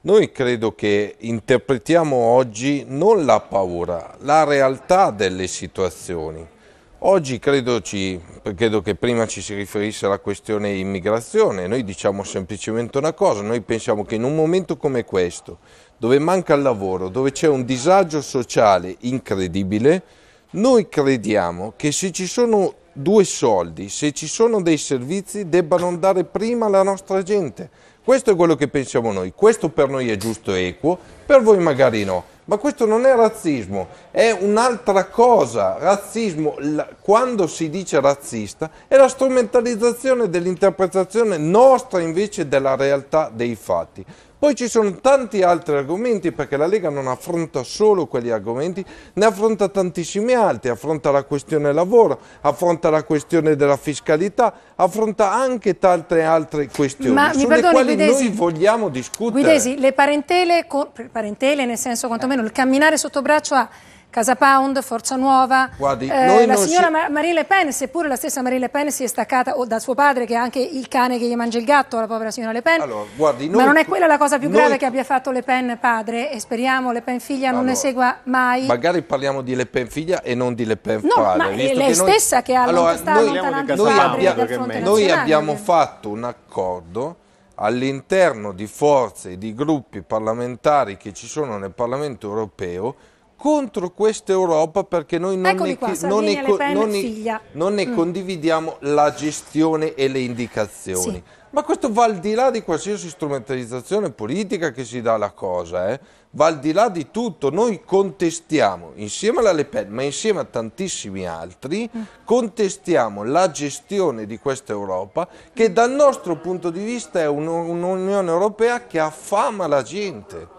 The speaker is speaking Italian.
Noi credo che interpretiamo oggi non la paura, la realtà delle situazioni. Oggi credo, ci, credo, che prima ci si riferisse alla questione immigrazione, noi diciamo semplicemente una cosa, noi pensiamo che in un momento come questo, dove manca il lavoro, dove c'è un disagio sociale incredibile, noi crediamo che se ci sono due soldi, se ci sono dei servizi, debbano andare prima la nostra gente. Questo è quello che pensiamo noi, questo per noi è giusto e equo, per voi magari no. Ma questo non è razzismo, è un'altra cosa. Razzismo, quando si dice razzista, è la strumentalizzazione dell'interpretazione nostra invece della realtà dei fatti. Poi ci sono tanti altri argomenti perché la Lega non affronta solo quegli argomenti, ne affronta tantissimi altri, affronta la questione lavoro, affronta la questione della fiscalità, affronta anche tante altre questioni. Ma mi perdoni, Guidesi, noi vogliamo discutere. Guidesi, le parentele, parentele nel senso quantomeno il camminare sotto braccio a Casa Pound, Forza Nuova, Guardi, eh, la signora si... Marine Le Pen, seppure la stessa Marine Le Pen si è staccata o da suo padre che è anche il cane che gli mangia il gatto, la povera signora Le Pen, allora, guardi, noi... ma non è quella la cosa più noi... grave che abbia fatto Le Pen padre e speriamo Le Pen figlia allora, non ne segua mai. Magari parliamo di Le Pen figlia e non di Le Pen no, padre. No, ma è lei che stessa noi... che ha allora, noi, noi, abbia... noi abbiamo fatto un accordo all'interno di forze e di gruppi parlamentari che ci sono nel Parlamento europeo contro questa Europa perché noi non ne, qua, non ne, non ne, non ne mm. condividiamo la gestione e le indicazioni. Sì. Ma questo va al di là di qualsiasi strumentalizzazione politica che si dà alla cosa, eh? va al di là di tutto. Noi contestiamo, insieme alla Le Pen, ma insieme a tantissimi altri, mm. contestiamo la gestione di questa Europa che dal nostro punto di vista è un'Unione Europea che affama la gente